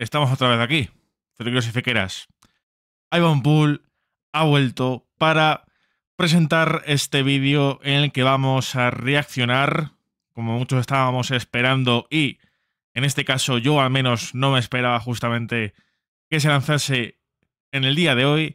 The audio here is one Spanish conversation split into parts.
Estamos otra vez aquí, decir y Ivan Pool ha vuelto para presentar este vídeo en el que vamos a reaccionar, como muchos estábamos esperando y en este caso yo al menos no me esperaba justamente que se lanzase en el día de hoy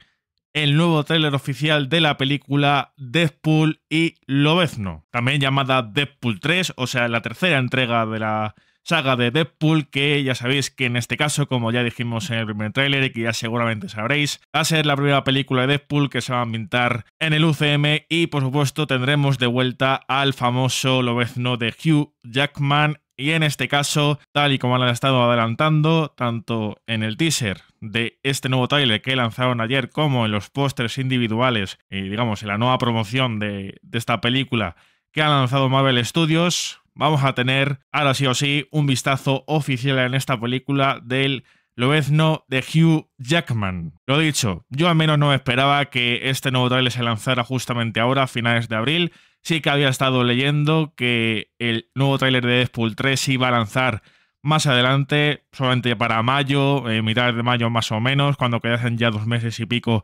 el nuevo tráiler oficial de la película Deadpool y Lobezno, también llamada Deadpool 3, o sea, la tercera entrega de la saga de Deadpool, que ya sabéis que en este caso, como ya dijimos en el primer tráiler y que ya seguramente sabréis, va a ser la primera película de Deadpool que se va a ambientar en el UCM y por supuesto tendremos de vuelta al famoso no de Hugh Jackman y en este caso, tal y como han estado adelantando, tanto en el teaser de este nuevo trailer que lanzaron ayer como en los pósters individuales y digamos en la nueva promoción de, de esta película que ha lanzado Marvel Studios, vamos a tener ahora sí o sí un vistazo oficial en esta película del lobezno de Hugh Jackman. Lo dicho, yo al menos no esperaba que este nuevo tráiler se lanzara justamente ahora, a finales de abril. Sí que había estado leyendo que el nuevo tráiler de Deadpool 3 iba a lanzar más adelante, solamente para mayo, eh, mitad de mayo más o menos, cuando quedasen ya dos meses y pico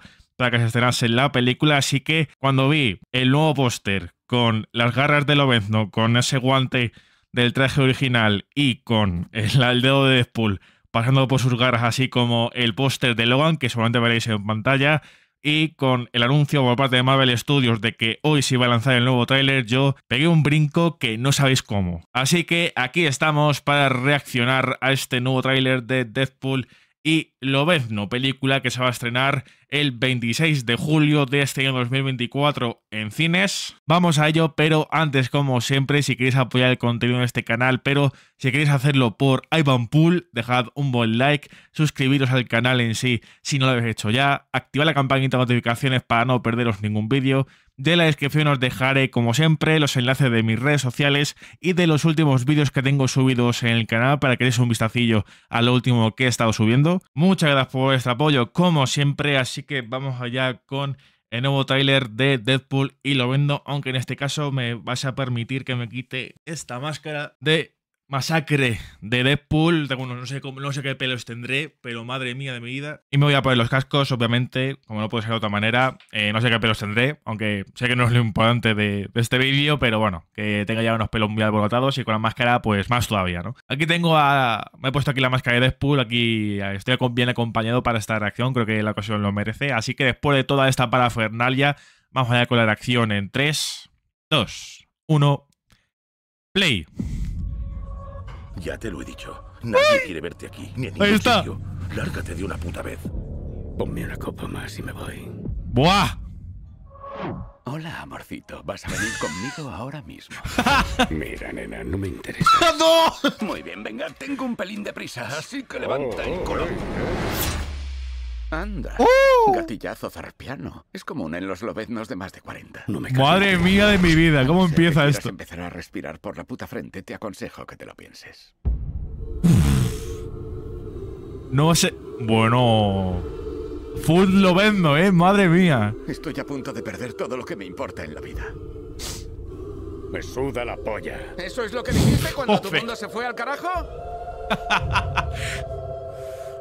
que se estrenase la película. Así que cuando vi el nuevo póster con las garras de Lobezno, con ese guante del traje original y con el, dedo de Deadpool pasando por sus garras, así como el póster de Logan, que seguramente veréis en pantalla, y con el anuncio por parte de Marvel Studios de que hoy se iba a lanzar el nuevo tráiler, yo pegué un brinco que no sabéis cómo. Así que aquí estamos para reaccionar a este nuevo tráiler de Deadpool y Lobezno, película que se va a estrenar el 26 de julio de este año 2024 en cines. Vamos a ello, pero antes, como siempre, si queréis apoyar el contenido de este canal, pero si queréis hacerlo por Ivan Pool, dejad un buen like, suscribiros al canal en sí si no lo habéis hecho ya, activad la campanita de notificaciones para no perderos ningún vídeo. De la descripción os dejaré, como siempre, los enlaces de mis redes sociales y de los últimos vídeos que tengo subidos en el canal para que deis un vistacillo a lo último que he estado subiendo. Muy Muchas gracias por vuestro apoyo, como siempre. Así que vamos allá con el nuevo trailer de Deadpool y lo vendo, aunque en este caso me vas a permitir que me quite esta máscara de Masacre de Deadpool. no sé, cómo, no sé qué pelos tendré, pero madre mía de mi vida. Y me voy a poner los cascos, obviamente, como no puede ser de otra manera. Eh, no sé qué pelos tendré, aunque sé que no es lo importante de, de este vídeo, pero bueno, que tenga ya unos pelos muy alborotados y con la máscara, pues más todavía, ¿no? Aquí tengo a. Me he puesto aquí la máscara de Deadpool, aquí eh, estoy bien acompañado para esta reacción, creo que la ocasión lo merece. Así que después de toda esta parafernalia, vamos a allá con la reacción en 3, 2, 1, play. Ya te lo he dicho. Nadie quiere verte aquí, ni Ahí está. Lárgate de una puta vez. Ponme una copa más y me voy. ¡Buah! Hola, amorcito. Vas a venir conmigo ahora mismo. Mira, nena, no me interesa. ¡No! Muy bien, venga, tengo un pelín de prisa, así que levanta el colón. Oh. Anda. ¡Oh! Gatillazo zarpiano. Es como común en los lobeznos de más de 40. Madre mía de mi vida, ¿cómo empieza esto? empezar a respirar por la puta frente, te aconsejo que te lo pienses. No sé. Bueno. Food lobendo, eh, madre mía. Estoy a punto de perder todo lo que me importa en la vida. Me suda la polla. ¿Eso es lo que dijiste cuando tu mundo se fue al carajo?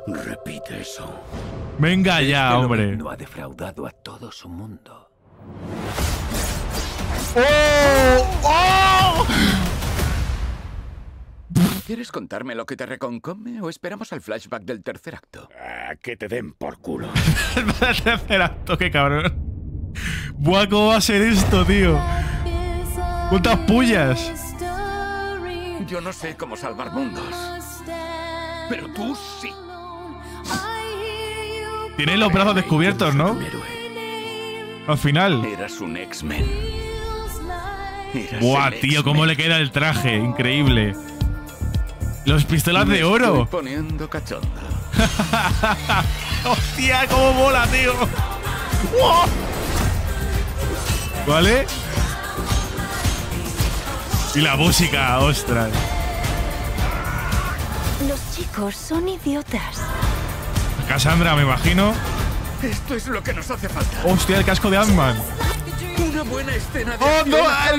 Repite eso. Venga este ya, hombre. No ha defraudado a todo su mundo. ¡Oh! ¡Oh! ¿Quieres contarme lo que te reconcome o esperamos al flashback del tercer acto? Ah, que te den por culo. el tercer acto, qué cabrón. Buah, ¿cómo va a ser esto, tío? ¡Cuántas pullas! Yo no sé cómo salvar mundos. Pero tú sí. Tiene los brazos descubiertos, ¿no? Al final. Eras un X-Men. Buah, tío, cómo le queda el traje. Increíble. Los pistolas de oro. poniendo Hostia, cómo mola, tío. ¿Vale? Y la música, ostras. Los chicos son idiotas. Cassandra, me imagino. Esto es lo que nos hace falta. Hostia, el casco de Ant-Man. Una buena escena de ¡Oh, no!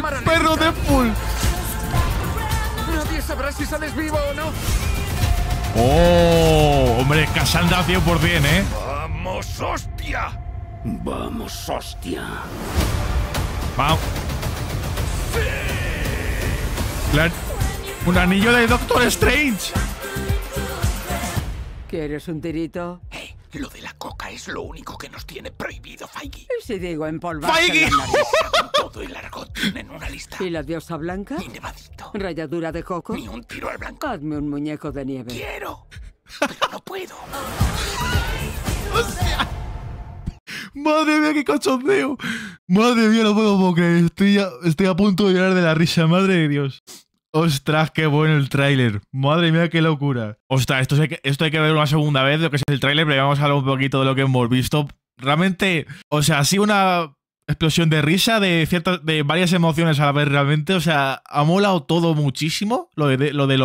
¡El perro de Pool! Nadie sabrá si sales vivo o no. ¡Oh! Hombre, Cassandra 100%, ¿eh? ¡Vamos, hostia! ¡Vamos, hostia! ¡Vamos! ¡Sí! Un anillo de Doctor Strange. ¿Quieres un tirito? Eh, lo de la coca es lo único que nos tiene prohibido, Feige. Y si digo empolvar ¡Feige! todo el argot en una lista. ¿Y la diosa blanca? Ni nevadito. ¿Rayadura de coco? Ni un tiro al blanco. Hazme un muñeco de nieve. Quiero, pero no puedo. Madre mía, qué cachondeo. Madre mía, no puedo creer. Estoy estoy a punto de llorar de la risa, madre de Dios. Ostras, qué bueno el tráiler. Madre mía, qué locura. Ostras, esto, hay que, esto hay que verlo una segunda vez, lo que es el tráiler, pero vamos a hablar un poquito de lo que hemos visto. Realmente, o sea, ha sido una explosión de risa, de ciertas, de varias emociones a la realmente. O sea, ha molado todo muchísimo, lo de, lo de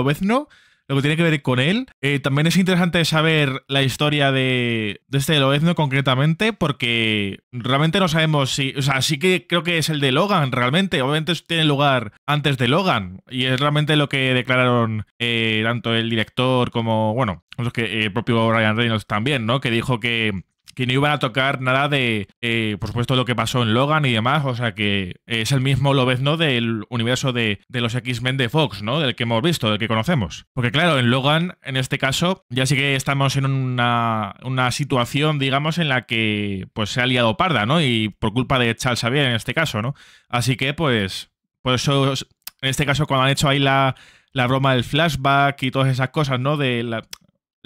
lo que tiene que ver con él. Eh, también es interesante saber la historia de, de este Loezno concretamente, porque realmente no sabemos si. O sea, sí que creo que es el de Logan, realmente. Obviamente tiene lugar antes de Logan, y es realmente lo que declararon eh, tanto el director como, bueno, los que, eh, el propio Ryan Reynolds también, ¿no? Que dijo que que no iban a tocar nada de, eh, por supuesto, lo que pasó en Logan y demás. O sea que es el mismo Lobezno del universo de, los X-Men de Fox, ¿no? Del que hemos visto, del que conocemos. Porque claro, en Logan, en este caso, ya sí que estamos en una, situación, digamos, en la que pues se ha liado parda, ¿no? Y por culpa de Charles Xavier en este caso, ¿no? Así que pues, por eso, en este caso, cuando han hecho ahí la la broma del flashback y todas esas cosas, ¿no? De la,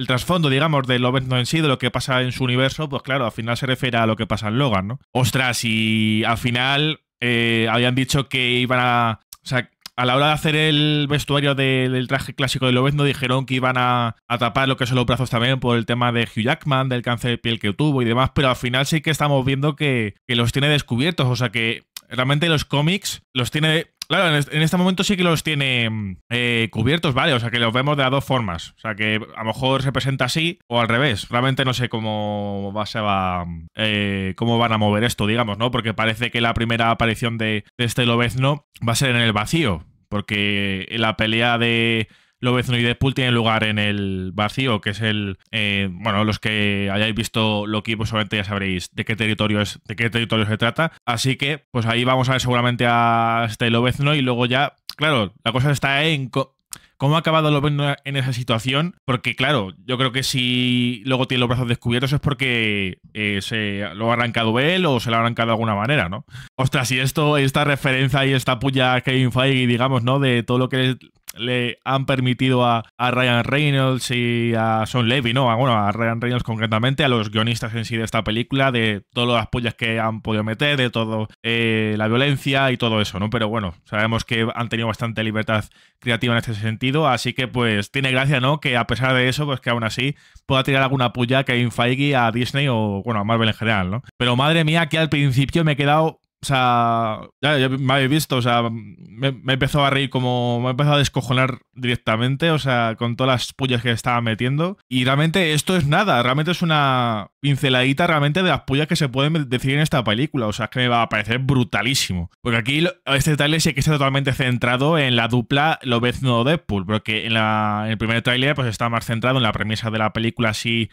el trasfondo, digamos, de no en sí, de lo que pasa en su universo, pues claro, al final se refiere a lo que pasa en Logan, ¿no? Ostras, y al final eh, habían dicho que iban a. O sea, a la hora de hacer el vestuario del traje clásico de no dijeron que iban a, tapar lo que son los brazos también por el tema de Hugh Jackman, del cáncer de piel que tuvo y demás, pero al final sí que estamos viendo que, que los tiene descubiertos, o sea que realmente los cómics los tiene Claro, en este momento sí que los tiene mm, eh, cubiertos, vale, o sea que los vemos de las dos formas. O sea que a lo mejor se presenta así o al revés. Realmente no sé cómo va, mm, eh, cómo van a mover esto, digamos, ¿no? Porque parece que la primera aparición de, este Lobezno va a ser en el vacío, porque la pelea de Lobezno y Deadpool tienen lugar en el vacío, que es el. Eh, bueno, los que hayáis visto Loki, pues obviamente ya sabréis de qué territorio es, de qué territorio se trata. Así que, pues ahí vamos a ver seguramente a este Lobezno y luego ya. Claro, la cosa está en ¿Cómo ha acabado Lobezno en esa situación? Porque, claro, yo creo que si luego tiene los brazos descubiertos es porque eh, se lo ha arrancado él o se lo ha arrancado de alguna manera, ¿no? Ostras, y esto, esta referencia y esta puya Kevin digamos, ¿no? De todo lo que le han permitido a, Ryan Reynolds y a Sean Levy, ¿no? bueno, a Ryan Reynolds concretamente, a los guionistas en sí de esta película, de todas las pullas que han podido meter, de todo eh, la violencia y todo eso, ¿no? Pero bueno, sabemos que han tenido bastante libertad creativa en este sentido, así que pues tiene gracia, ¿no? Que a pesar de eso, pues que aún así pueda tirar alguna puya que Feige a Disney o, bueno, a Marvel en general, ¿no? Pero madre mía, que al principio me he quedado o sea, ya, me habéis visto, o sea, me, empezó a reír como. Me empezó a descojonar directamente, o sea, con todas las pullas que estaba metiendo. Y realmente esto es nada, realmente es una pinceladita realmente de las pullas que se pueden decir en esta película. O sea, es que me va a parecer brutalísimo. Porque aquí este trailer sí que está totalmente centrado en la dupla Lobezno Deadpool, porque en, el primer trailer pues está más centrado en la premisa de la película así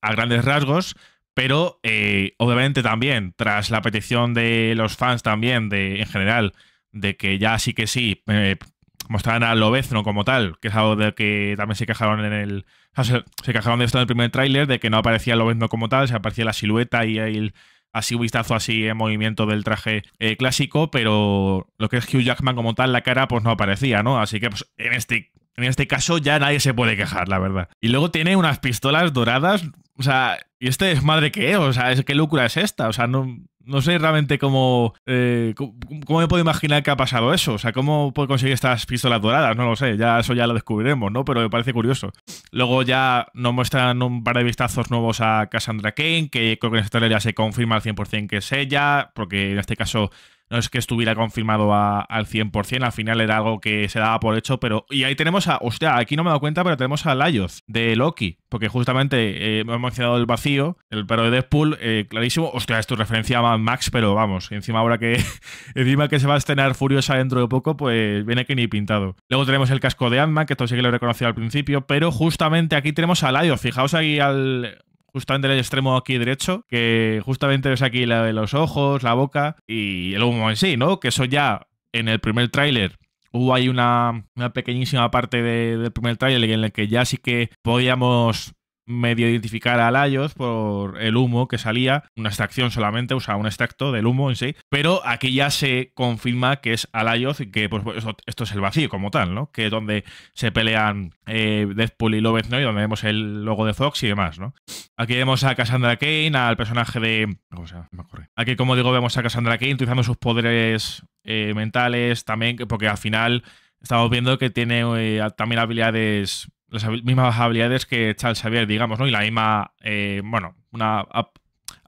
a grandes rasgos pero eh, obviamente también, tras la petición de los fans también, de, en general, de que ya sí que sí, eh, mostraran a Lobezno como tal, que es algo de que también se quejaron en el. se, quejaron de esto en el primer tráiler, de que no aparecía Lobezno como tal, se aparecía la silueta y el así vistazo así en movimiento del traje eh, clásico, pero lo que es Hugh Jackman como tal, la cara, pues no aparecía, ¿no? Así que pues, en este. En este caso ya nadie se puede quejar, la verdad. Y luego tiene unas pistolas doradas. O sea, ¿Y este madre, qué? O sea, ¿qué locura es esta? O sea, no, no sé realmente eh, cómo, cómo, me puedo imaginar que ha pasado eso? O sea, ¿cómo puedo conseguir estas pistolas doradas? No lo sé, ya eso ya lo descubriremos, ¿no? Pero me parece curioso. Luego ya nos muestran un par de vistazos nuevos a Cassandra Kane, que creo que en esta ya se confirma al 100% que es ella, porque en este caso no es que estuviera confirmado al 100%, al final era algo que se daba por hecho, pero... Y ahí tenemos a... Hostia, aquí no me he dado cuenta, pero tenemos a Lyoth, de Loki, porque justamente eh, hemos mencionado el vacío, el perro de Deadpool, eh, clarísimo. Hostia, esto es referencia a Max, pero vamos, encima ahora que... encima que se va a estrenar Furiosa dentro de poco, pues viene que ni pintado. Luego tenemos el casco de Ant-Man, que esto sí que lo he reconocido al principio, pero justamente aquí tenemos a Lyoth, Fijaos aquí al justamente en el extremo aquí derecho, que justamente ves aquí la de los ojos, la boca y el humo en sí, ¿no? Que eso ya en el primer tráiler hubo ahí una, pequeñísima parte del primer tráiler en el que ya sí que podíamos medio identificar a Laios por el humo que salía, una extracción solamente, o sea, un extracto del humo en sí, pero aquí ya se confirma que es Laios, y que pues, esto, es el vacío como tal, ¿no? Que es donde se pelean Deathpool Deadpool y Lobez, ¿no? Y donde vemos el logo de Fox y demás, ¿no? Aquí vemos a Cassandra Kane, al personaje de... Aquí, como digo, vemos a Cassandra Kane utilizando sus poderes eh, mentales también, porque al final estamos viendo que tiene eh, también habilidades las mismas habilidades que Charles Xavier, digamos, ¿no? Y la misma, eh, bueno, una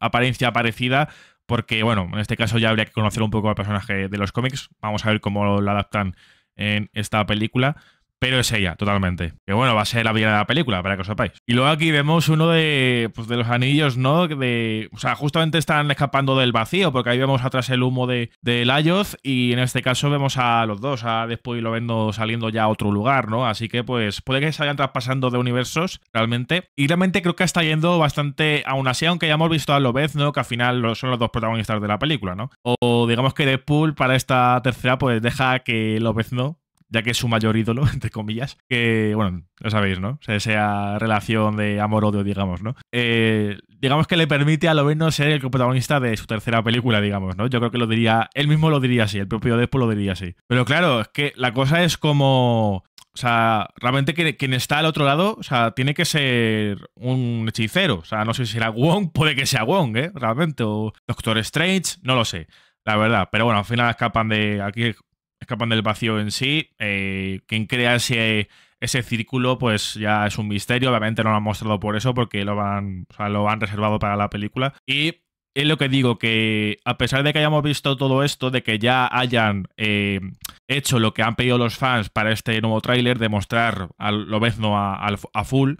apariencia parecida, porque, bueno, en este caso ya habría que conocer un poco al personaje de los cómics. Vamos a ver cómo lo adaptan en esta película pero es ella, totalmente. Que bueno, va a ser la vida de la película, para que os sepáis. Y luego aquí vemos uno de, pues, de los anillos, ¿no? De, o sea, justamente están escapando del vacío, porque ahí vemos atrás el humo de, de y en este caso vemos a los dos, a después lo vendo saliendo ya a otro lugar, ¿no? Así que pues puede que se vayan traspasando de universos, realmente. Y realmente creo que está yendo bastante, aún así, aunque ya hemos visto a Lobez, ¿no? Que al final son los dos protagonistas de la película, ¿no? O digamos que Deadpool para esta tercera pues deja que Lobez no, ya que es su mayor ídolo, entre comillas, que, bueno, lo sabéis, ¿no? O sea, esa relación de amor-odio, digamos, ¿no? Eh, digamos que le permite a lo menos ser el protagonista de su tercera película, digamos, ¿no? Yo creo que lo diría, él mismo lo diría así, el propio Deadpool lo diría así. Pero claro, es que la cosa es como... O sea, realmente quien está al otro lado, o sea, tiene que ser un hechicero. O sea, no sé si será Wong, puede que sea Wong, ¿eh? Realmente. O Doctor Strange, no lo sé la verdad. Pero bueno, al final escapan de. Aquí escapan del vacío en sí. Eh, quien crea ese, ese círculo, pues ya es un misterio. Obviamente no lo han mostrado por eso, porque lo, van, lo han reservado para la película. Y es lo que digo, que a pesar de que hayamos visto todo esto, de que ya hayan eh, hecho lo que han pedido los fans para este nuevo tráiler, de mostrar a Lobezno a, a, full,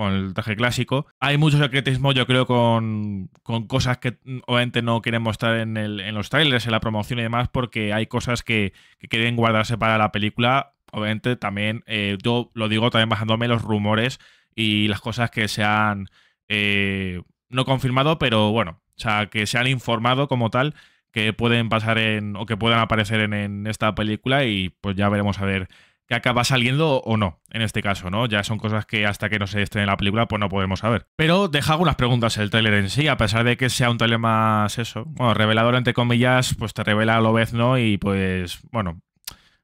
con el traje clásico. Hay mucho secretismo, yo creo, con, con cosas que obviamente no quieren mostrar en, el, en, los trailers, en la promoción y demás, porque hay cosas que, quieren guardarse para la película. Obviamente también, eh, yo lo digo también bajándome los rumores y las cosas que se han eh, no confirmado, pero bueno, o sea, que se han informado como tal que pueden pasar en o que puedan aparecer en, en esta película y pues ya veremos a ver que acaba saliendo o no, en este caso, ¿no? Ya son cosas que hasta que no se estrene la película, pues no podemos saber. Pero deja algunas preguntas el tráiler en sí, a pesar de que sea un tráiler más eso, bueno, revelador entre comillas, pues te revela a lo vez, ¿no? Y pues, bueno,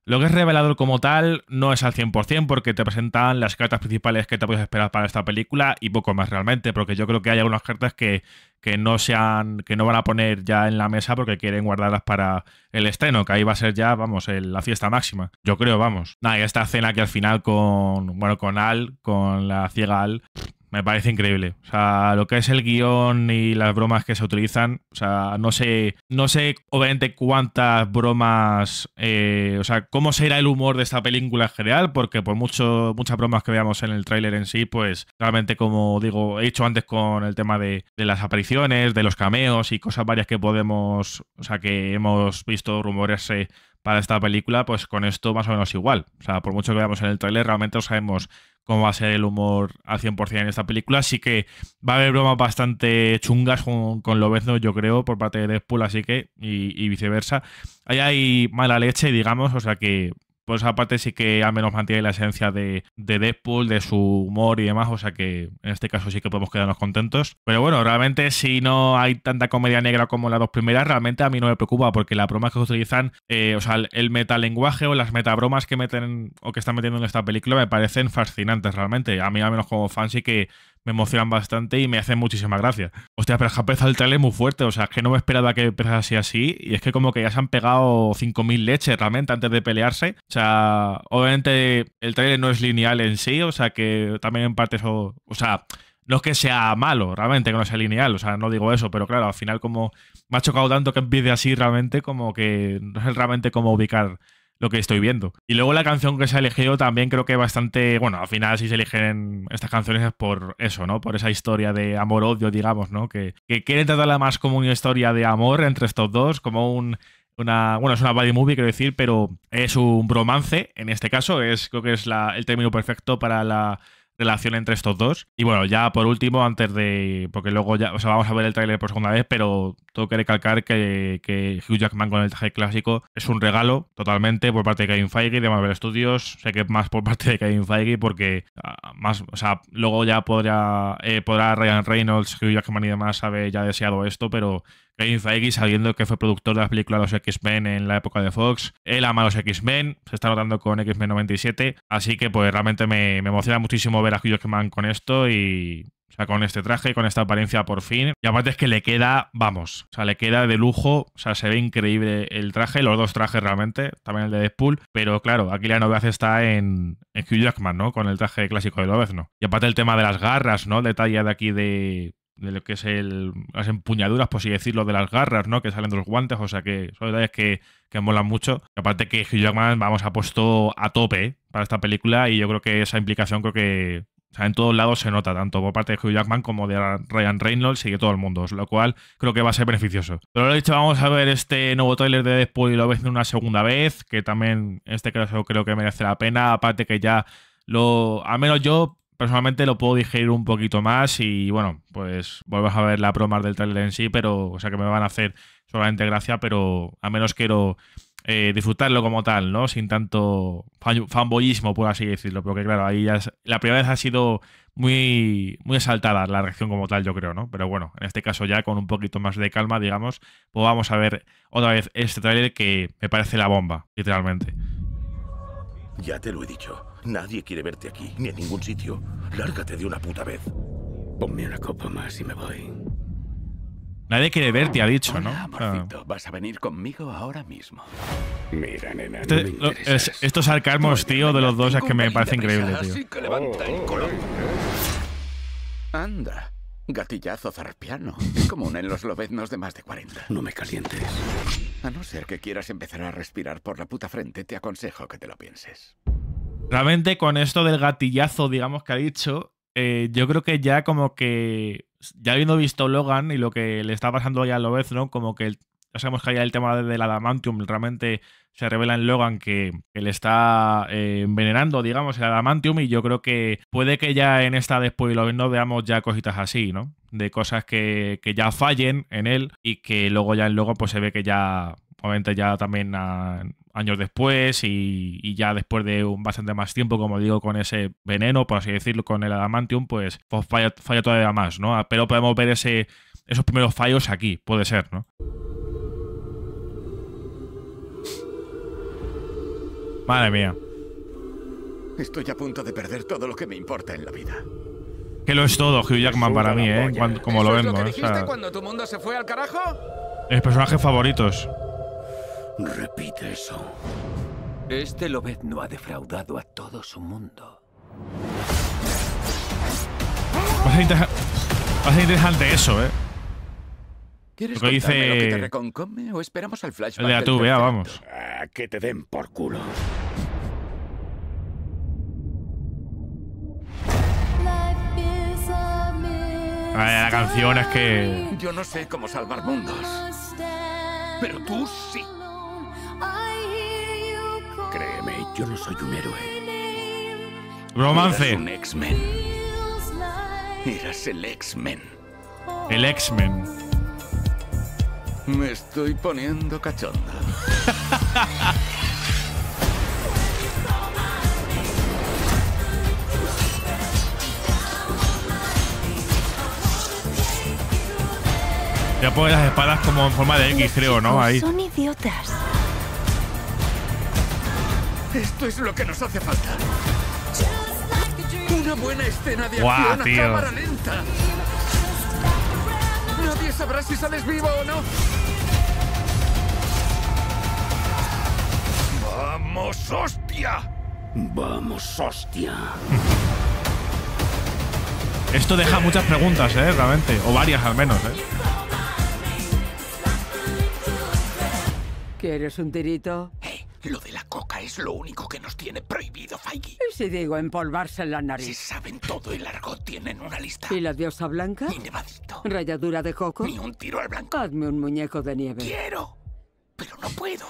lo que es revelador como tal no es al 100% porque te presentan las cartas principales que te puedes esperar para esta película y poco más realmente, porque yo creo que hay algunas cartas que, que no sean que no van a poner ya en la mesa porque quieren guardarlas para el estreno, que ahí va a ser ya, vamos, la fiesta máxima. Yo creo, vamos. Nada, y esta cena que al final con bueno, con Al, con la ciega Al, me parece increíble. O sea, lo que es el guión y las bromas que se utilizan, o sea, no sé, no sé obviamente cuántas bromas, eh, o sea, cómo será el humor de esta película en general, porque por mucho, muchas bromas que veamos en el tráiler en sí, pues realmente como digo, he dicho antes con el tema de, las apariciones, de los cameos y cosas varias que podemos, o sea, que hemos visto rumorearse eh, para esta película, pues con esto más o menos igual. O sea, por mucho que veamos en el tráiler, realmente no sabemos cómo va a ser el humor al 100% en esta película. Así que va a haber bromas bastante chungas con, Lobezno, yo creo, por parte de Deadpool, así que, y, y viceversa. Ahí hay mala leche, digamos, o sea que pues aparte sí que al menos mantiene la esencia de, Deadpool, de su humor y demás, o sea que en este caso sí que podemos quedarnos contentos. Pero bueno, realmente si no hay tanta comedia negra como las dos primeras, realmente a mí no me preocupa porque las bromas que utilizan, eh, o sea, el metalenguaje o las metabromas que meten o que están metiendo en esta película me parecen fascinantes realmente. A mí al menos como fan sí que me emocionan bastante y me hacen muchísima gracia. Hostia, pero es que ha empezado el trailer muy fuerte, o sea, es que no me esperaba que empezase así, y es que como que ya se han pegado 5.000 leches realmente antes de pelearse. O sea, obviamente el trailer no es lineal en sí, o sea, que también en parte eso, o sea, no es que sea malo, realmente, que no sea lineal, o sea, no digo eso, pero claro, al final como me ha chocado tanto que empiece así realmente, como que no sé realmente cómo ubicar lo que estoy viendo. Y luego la canción que se ha elegido también creo que bastante, bueno, al final si se eligen estas canciones es por eso, ¿no? Por esa historia de amor-odio, digamos, ¿no? Que, quieren tratarla más como una historia de amor entre estos dos, como un una, bueno, es una body movie, quiero decir, pero es un bromance, en este caso, es creo que es el término perfecto para la relación entre estos dos. Y bueno, ya por último, antes de. Porque luego ya. O sea, vamos a ver el tráiler por segunda vez, pero tengo que recalcar que, que Hugh Jackman con el traje clásico es un regalo totalmente por parte de Kevin Feige de Marvel Studios. Sé que más por parte de Kevin Feige, porque ah, más. O sea, luego ya podrá, eh, podrá Ryan Reynolds, Hugh Jackman y demás haber ya deseado esto, pero Kevin Feige sabiendo que fue productor de las películas Los X-Men en la época de Fox. Él ama los X-Men, se está notando con X-Men 97. Así que pues realmente me, emociona muchísimo ver a Hugh Jackman con esto y... O sea, con este traje, con esta apariencia por fin. Y aparte es que le queda, vamos, o sea, le queda de lujo. O sea, se ve increíble el traje, los dos trajes realmente, también el de Deadpool. Pero claro, aquí la novedad está en, Hugh Jackman, ¿no? Con el traje clásico de ¿no? Y aparte el tema de las garras, ¿no? Detalle de aquí de, de lo que es el, las empuñaduras, por así decirlo, de las garras, ¿no? Que salen de los guantes, o sea que son detalles que, que molan mucho. aparte que Hugh Jackman, vamos, ha puesto a tope ¿eh? para esta película y yo creo que esa implicación creo que en todos lados se nota, tanto por parte de Hugh Jackman como de Ryan Reynolds y de todo el mundo, lo cual creo que va a ser beneficioso. Pero lo dicho, vamos a ver este nuevo trailer de Deadpool y lo ves una segunda vez, que también este caso creo que merece la pena, aparte que ya lo, al menos yo personalmente lo puedo digerir un poquito más y bueno, pues vuelvas a ver la broma del trailer en sí, pero, o sea que me van a hacer solamente gracia, pero al menos quiero eh, disfrutarlo como tal, ¿no? Sin tanto fanboyismo, por así decirlo, porque claro, ahí ya la primera vez ha sido muy, muy exaltada la reacción como tal, yo creo, ¿no? Pero bueno, en este caso ya con un poquito más de calma, digamos, pues vamos a ver otra vez este trailer que me parece la bomba, literalmente. Ya te lo he dicho. Nadie quiere verte aquí, ni en ningún sitio. Lárgate de una puta vez. Ponme una copa más y me voy. Nadie quiere verte, ha dicho, ¿no? Ah, amorcito, vas a venir conmigo ahora mismo. Mira, nena, Esto es, estos tío, de los dos es que me parece increíble, tío. Oh, oh, oh, Anda, gatillazo zarpiano. Es común en los lobeznos de más de 40. No me calientes. A no ser que quieras empezar a respirar por la puta frente, te aconsejo que te lo pienses. Realmente con esto del gatillazo, digamos, que ha dicho, eh, yo creo que ya como que, ya habiendo visto Logan y lo que le está pasando ya a Lobez, ¿no? Como que ya sabemos que hay el tema del adamantium realmente se revela en Logan que, él le está eh, envenenando, digamos, el adamantium y yo creo que puede que ya en esta después lo no veamos ya cositas así, ¿no? De cosas que, ya fallen en él y que luego ya en Logan pues se ve que ya, obviamente ya también... A, años después y, ya después de un bastante más tiempo, como digo, con ese veneno, por así decirlo, con el adamantium, pues, pues falla, todavía más, ¿no? Ah, pero podemos ver ese, esos primeros fallos aquí, puede ser, ¿no? Madre mía. Estoy a punto de perder todo lo que me importa en la vida. Que lo es todo, Hugh Jackman para mí, ¿eh? como lo vemos. dijiste cuando tu mundo se fue al carajo? personajes favoritos. Repite eso. Este Lobet no ha defraudado a todo su mundo. Va a ser, interesante eso, ¿eh? ¿Quieres que te reconcome o esperamos al flashback? De la vea, vamos. Ah, que te den por culo. A la canción es que... Yo no sé cómo salvar mundos. Pero tú sí. Yo no soy un héroe. Romance. Eras x el X-Men. El X-Men. Me estoy poniendo cachonda ya pones las espadas como en forma de X, creo, ¿no? Ahí. Son idiotas. Esto es lo que nos hace falta. Una buena escena de acción cámara lenta. Nadie sabrá si sales vivo o no. ¡Vamos, hostia! ¡Vamos, hostia! Esto deja muchas preguntas, ¿eh? Realmente. O varias al menos, ¿eh? ¿Quieres un tirito? Lo de la coca es lo único que nos tiene prohibido, Feige. ¿Y si digo empolvarse en la nariz? Si saben todo el largo tienen una lista. ¿Y la diosa blanca? Ni nevadito. ¿Rayadura de coco? Ni un tiro al blanco. Hazme un muñeco de nieve. Quiero, pero no puedo.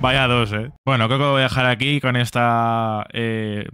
Vaya dos, ¿eh? Bueno, creo que lo voy a dejar aquí con esta eh,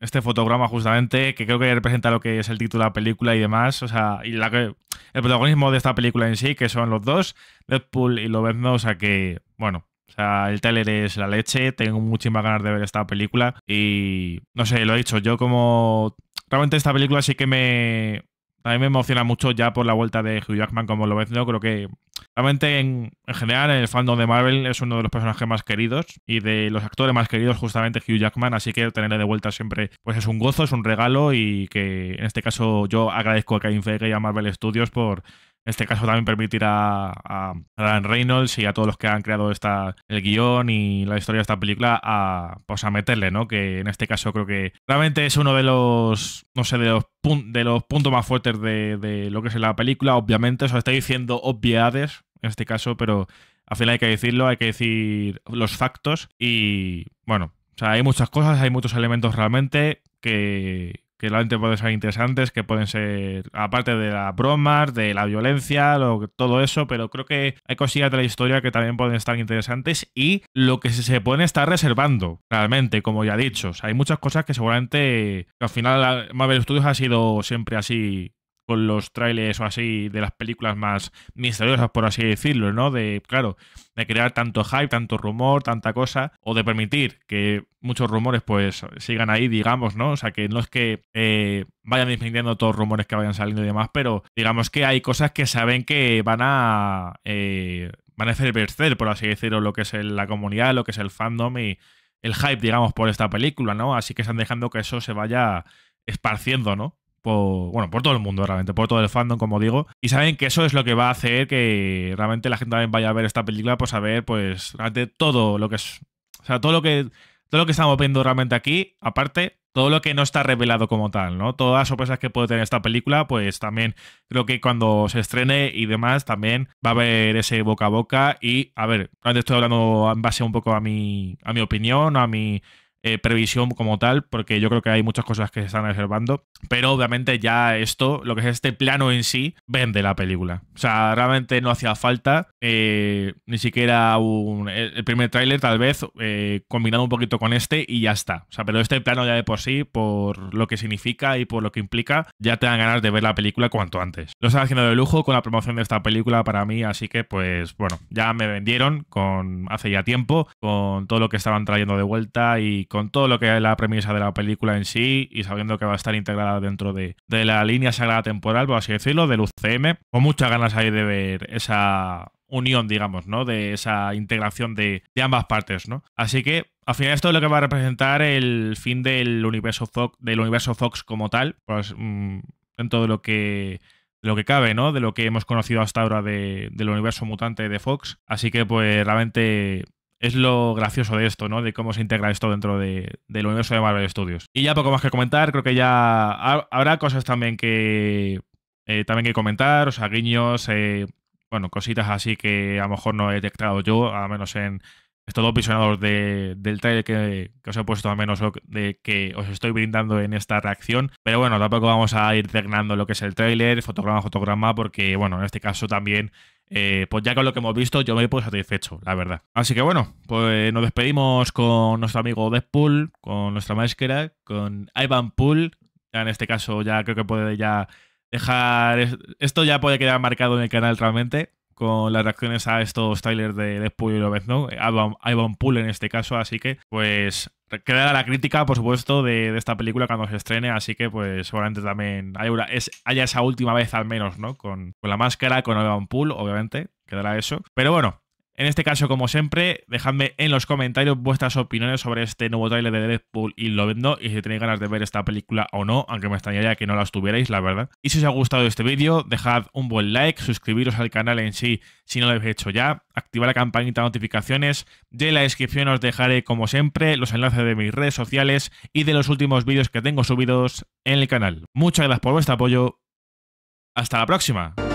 este fotograma justamente, que creo que representa lo que es el título de la película y demás, o sea, y la que, el protagonismo de esta película en sí, que son los dos, Deadpool y Lobezno, o sea que, bueno, o sea, el teller es la leche, tengo muchísimas ganas de ver esta película y, no sé, lo he dicho, yo como... Realmente esta película sí que me, a mí me emociona mucho ya por la vuelta de Hugh Jackman como lo ves. creo que realmente en, en, general el fandom de Marvel es uno de los personajes más queridos y de los actores más queridos justamente Hugh Jackman, así que tenerle de vuelta siempre pues es un gozo, es un regalo y que en este caso yo agradezco a Kevin Feige y a Marvel Studios por en este caso también permitirá a Ryan Reynolds y a todos los que han creado esta, el guión y la historia de esta película a, pues a meterle, ¿no? Que en este caso creo que realmente es uno de los, no sé, de los, de los puntos más fuertes de, lo que es la película, obviamente. O sea, estoy diciendo obviedades en este caso, pero al final hay que decirlo, hay que decir los factos y, bueno, o sea, hay muchas cosas, hay muchos elementos realmente que que realmente pueden ser interesantes, que pueden ser, aparte de las bromas, de la violencia, todo eso, pero creo que hay cosillas de la historia que también pueden estar interesantes y lo que se pueden estar reservando, realmente, como ya he dicho. hay muchas cosas que seguramente al final Marvel Studios ha sido siempre así con los trailers o así de las películas más misteriosas, por así decirlo, ¿no? De, claro, de crear tanto hype, tanto rumor, tanta cosa, o de permitir que muchos rumores pues sigan ahí, digamos, ¿no? O sea, que no es que eh, vayan disminuyendo todos los rumores que vayan saliendo y demás, pero digamos que hay cosas que saben que van a... Eh, van a hacer vercer, por así decirlo, lo que es la comunidad, lo que es el fandom y el hype, digamos, por esta película, ¿no? Así que están dejando que eso se vaya esparciendo, ¿no? bueno, por todo el mundo realmente, por todo el fandom, como digo, y saben que eso es lo que va a hacer que realmente la gente también vaya a ver esta película, pues a ver, pues realmente todo lo que es, o sea, todo lo que, todo lo que estamos viendo realmente aquí, aparte, todo lo que no está revelado como tal, ¿no? Todas las sorpresas que puede tener esta película, pues también creo que cuando se estrene y demás, también va a haber ese boca a boca y, a ver, antes estoy hablando en base un poco a mi, a mi opinión, a mi eh, previsión como tal, porque yo creo que hay muchas cosas que se están reservando, pero obviamente ya esto, lo que es este plano en sí, vende la película. O sea, realmente no hacía falta eh, ni siquiera un, el primer tráiler, tal vez, eh, combinado un poquito con este y ya está. O sea, pero este plano ya de por sí, por lo que significa y por lo que implica, ya te dan ganas de ver la película cuanto antes. Lo están haciendo de lujo con la promoción de esta película para mí, así que pues bueno, ya me vendieron con hace ya tiempo, con todo lo que estaban trayendo de vuelta y con todo lo que es la premisa de la película en sí y sabiendo que va a estar integrada dentro de, la línea sagrada temporal, por así decirlo, del UCM, con muchas ganas ahí de ver esa unión, digamos, ¿no? De esa integración de, de ambas partes, ¿no? Así que al final esto es lo que va a representar el fin del universo Fox, del universo Fox como tal, pues mm, en todo lo que lo que cabe, ¿no? De lo que hemos conocido hasta ahora de, del universo mutante de Fox. Así que pues realmente es lo gracioso de esto, ¿no? De cómo se integra esto dentro de, del universo de Marvel Studios. Y ya poco más que comentar, creo que ya habrá cosas también que eh, también que comentar, o sea, guiños, eh, bueno, cositas así que a lo mejor no he detectado yo, a menos en, estos dos visionados de, del trailer que, os he puesto, al menos de que os estoy brindando en esta reacción. Pero bueno, tampoco vamos a ir terminando lo que es el trailer, fotograma fotograma, porque bueno, en este caso también, eh, pues ya con lo que hemos visto, yo me he puesto satisfecho, la verdad. Así que bueno, pues nos despedimos con nuestro amigo Deadpool, con nuestra máscara, con Ivan Pool. en este caso, ya creo que puede ya dejar. Esto ya puede quedar marcado en el canal realmente con las reacciones a estos trailers de Deadpool y Lobez, ¿no? Ivan Pool en este caso, así que pues quedará la crítica, por supuesto, de, esta película cuando se estrene, así que pues seguramente también es, haya esa última vez al menos, ¿no? Con, la máscara, con Ivan Pool, obviamente, quedará eso. Pero bueno, en este caso, como siempre, dejadme en los comentarios vuestras opiniones sobre este nuevo tráiler de Deadpool y lo vendo y si tenéis ganas de ver esta película o no, aunque me extrañaría que no la tuvierais, la verdad. Y si os ha gustado este vídeo, dejad un buen like, suscribiros al canal en sí si no lo habéis hecho ya, activad la campanita de notificaciones, de la descripción os dejaré, como siempre, los enlaces de mis redes sociales y de los últimos vídeos que tengo subidos en el canal. Muchas gracias por vuestro apoyo. Hasta la próxima.